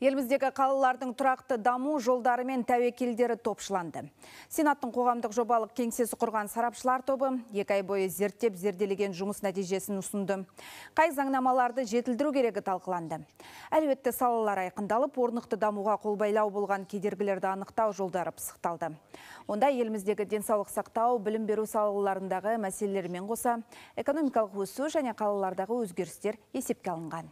Еліміздегі қалалардың тұрақты даму жолдары мен тәуекелдері топшыланды. Сенаттың қоғамдық жобалық кеңсесі құрған сарапшылар тобы екі ай бойы зерттеп зерделеген жұмыс нәтижесін ұсынды. Қай заңнамаларды жетілдіру керегі талқыланды. Әлеуетті салалар айқындалып, орнықты дамуға қолбайлау болған кедергілерді анықтау жолдары пысықталды. Онда еліміздегі денсаулық сақтау, білім беру салаларындағы мәселелермен қоса экономикалық өсу және қалалардағы өзгерістер есепке алынған.